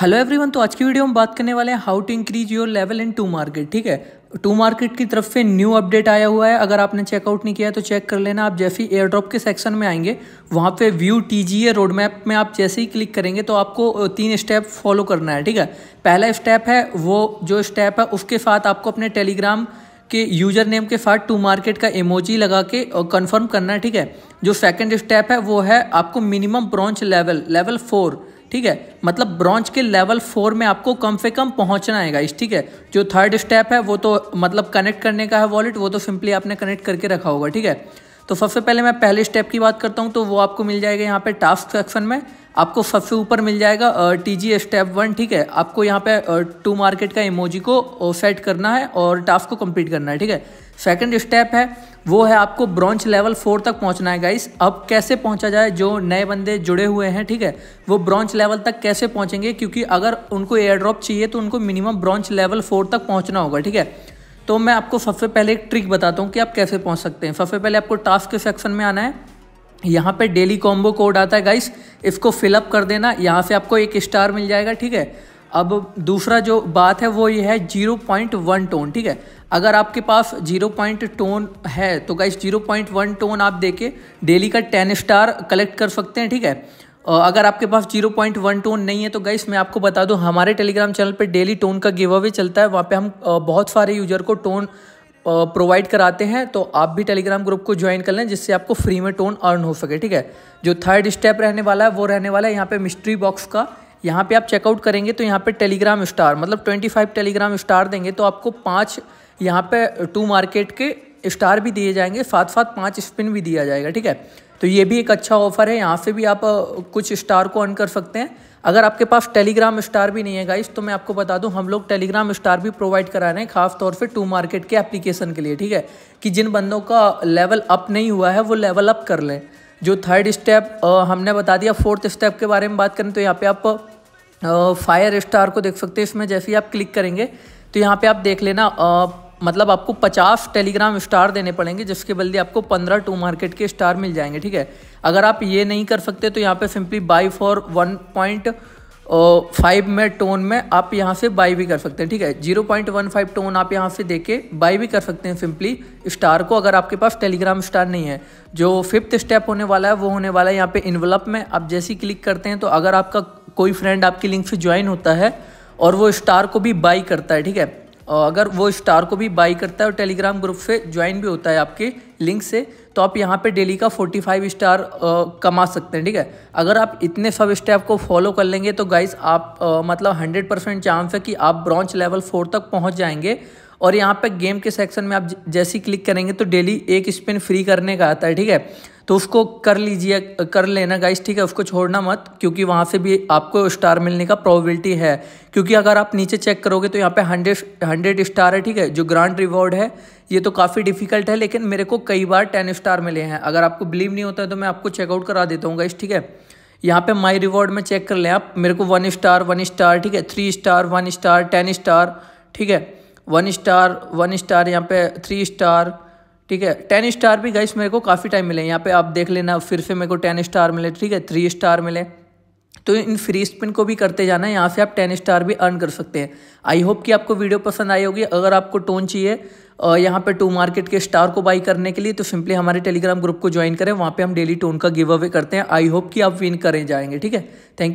hello everyone तो आज की वीडियो में बात करने वाले हैं how to increase your level in Tomarket ठीक है टू मार्केट की तरफ से न्यू अपडेट आया हुआ है अगर आपने चेकआउट नहीं किया है तो चेक कर लेना आप जैसे ही एयर ड्रॉप के सेक्शन में आएंगे वहाँ पे view T G E roadmap में आप जैसे ही क्लिक करेंगे तो आपको तीन स्टेप फॉलो करना है ठीक है पहला स्टेप है वो जो स्टेप है उसके साथ आपको अपने टेलीग्राम के यूजर नेम के साथ टू मार्केट का इमोजी लगा के कंफर्म करना है ठीक है जो सेकंड स्टेप है वो है आपको minimum bronze level level four ठीक है मतलब ब्रांच के लेवल फोर में आपको कम से कम पहुंचना है गाइस ठीक है जो थर्ड स्टेप है वो तो मतलब कनेक्ट करने का है वॉलेट वो तो सिंपली आपने कनेक्ट करके रखा होगा ठीक है तो सबसे पहले मैं पहले स्टेप की बात करता हूँ तो वो आपको मिल जाएगा यहाँ पे टास्क सेक्शन में आपको सबसे ऊपर मिल जाएगा टी जी स्टेप वन ठीक है आपको यहाँ पे टू मार्केट का इमोजी को सेट करना है और टास्क को कंप्लीट करना है ठीक है सेकंड स्टेप है वो है आपको ब्रॉन्च लेवल फोर तक पहुँचना है गाइस अब कैसे पहुँचा जाए जो नए बंदे जुड़े हुए हैं ठीक है वो ब्रॉन्च लेवल तक कैसे पहुँचेंगे क्योंकि अगर उनको एयर ड्रॉप चाहिए तो उनको मिनिमम ब्रॉन्च लेवल फोर तक पहुँचना होगा ठीक है तो मैं आपको सबसे पहले एक ट्रिक बताता हूँ कि आप कैसे पहुँच सकते हैं सबसे पहले आपको टास्क के सेक्शन में आना है यहाँ पे डेली कॉम्बो कोड आता है गाइस इसको फिलअप कर देना यहाँ से आपको एक स्टार मिल जाएगा ठीक है अब दूसरा जो बात है वो ये है जीरो पॉइंट वन टोन ठीक है अगर आपके पास जीरो पॉइंट टोन है तो guys zero point one TON आप देके डेली का टेन स्टार कलेक्ट कर सकते हैं ठीक है अगर आपके पास जीरो पॉइंट वन टोन नहीं है तो गाइस मैं आपको बता दूँ हमारे टेलीग्राम चैनल पर डेली टोन का गिव अवे चलता है वहाँ पर हम बहुत सारे यूजर को टोन प्रोवाइड कराते हैं तो आप भी टेलीग्राम ग्रुप को ज्वाइन कर लें जिससे आपको फ्री में टोन अर्न हो सके ठीक है जो थर्ड स्टेप रहने वाला है वो रहने वाला है यहाँ पे मिस्ट्री बॉक्स का यहाँ पे आप चेकआउट करेंगे तो यहाँ पे टेलीग्राम स्टार मतलब 25 टेलीग्राम स्टार देंगे तो आपको पाँच यहाँ पे टू मार्केट के स्टार भी दिए जाएंगे साथ साथ पाँच स्पिन भी दिया जाएगा ठीक है तो ये भी एक अच्छा ऑफर है यहाँ से भी आप कुछ स्टार को अर्न कर सकते हैं अगर आपके पास टेलीग्राम स्टार भी नहीं है गाइस तो मैं आपको बता दूं हम लोग टेलीग्राम स्टार भी प्रोवाइड करा रहे हैं खास तौर पे टू मार्केट के एप्लीकेशन के लिए ठीक है कि जिन बंदों का लेवल अप नहीं हुआ है वो लेवल अप कर लें जो थर्ड स्टेप हमने बता दिया फोर्थ स्टेप के बारे में बात करें तो यहाँ पर आप फायर स्टार को देख सकते हैं इसमें जैसे ही आप क्लिक करेंगे तो यहाँ पर आप देख लेना मतलब आपको पचास टेलीग्राम स्टार देने पड़ेंगे जिसके बल्दी आपको पंद्रह टू मार्केट के स्टार मिल जाएंगे ठीक है अगर आप ये नहीं कर सकते तो यहाँ पे simply buy for one point five में टोन में आप यहाँ से बाई भी कर सकते हैं ठीक है zero point one five TON आप यहाँ से दे के बाई भी कर सकते हैं सिंपली स्टार को अगर आपके पास टेलीग्राम स्टार नहीं है जो फिफ्थ स्टेप होने वाला है वो होने वाला है यहाँ पे इन्वलप में आप जैसे ही क्लिक करते हैं तो अगर आपका कोई फ्रेंड आपकी लिंक से ज्वाइन होता है और वो स्टार को भी बाई करता है ठीक है अगर वो स्टार को भी बाई करता है और टेलीग्राम ग्रुप से ज्वाइन भी होता है आपके लिंक से तो आप यहाँ पे डेली का 45 स्टार कमा सकते हैं ठीक है अगर आप इतने सब स्टेप को फॉलो कर लेंगे तो गाइज आप आ, मतलब 100 परसेंट चांस है कि आप ब्रॉन्च लेवल फोर तक पहुँच जाएंगे और यहाँ पे गेम के सेक्शन में आप जैसे ही क्लिक करेंगे तो डेली एक स्पिन फ्री करने का आता है ठीक है तो उसको कर लीजिए कर लेना गाइस ठीक है उसको छोड़ना मत क्योंकि वहाँ से भी आपको स्टार मिलने का प्रोबेबिलिटी है क्योंकि अगर आप नीचे चेक करोगे तो यहाँ पे हंड्रेड हंड्रेड स्टार है ठीक है जो ग्रांड रिवॉर्ड है ये तो काफ़ी डिफिकल्ट है लेकिन मेरे को कई बार टेन स्टार मिले हैं अगर आपको बिलीव नहीं होता है तो मैं आपको चेकआउट करा देता हूँ गाइस ठीक है यहाँ पर माई रिवॉर्ड में चेक कर लें आप मेरे को वन स्टार वन स्टार ठीक है three star one star ten star ठीक है वन स्टार वन स्टार यहाँ पे थ्री स्टार ठीक है टेन स्टार भी गाइस मेरे को काफ़ी टाइम मिले यहाँ पे आप देख लेना फिर से मेरे को टेन स्टार मिले ठीक है थ्री स्टार मिले तो इन फ्री स्पिन को भी करते जाना है यहाँ से आप टेन स्टार भी अर्न कर सकते हैं आई होप कि आपको वीडियो पसंद आई होगी अगर आपको टोन चाहिए यहाँ पे टू मार्केट के स्टार को बाई करने के लिए तो सिंपली हमारे टेलीग्राम ग्रुप को ज्वाइन करें वहाँ पे हम डेली टोन का गिव अवे करते हैं आई होप कि आप विन करें जाएंगे ठीक है थैंक यू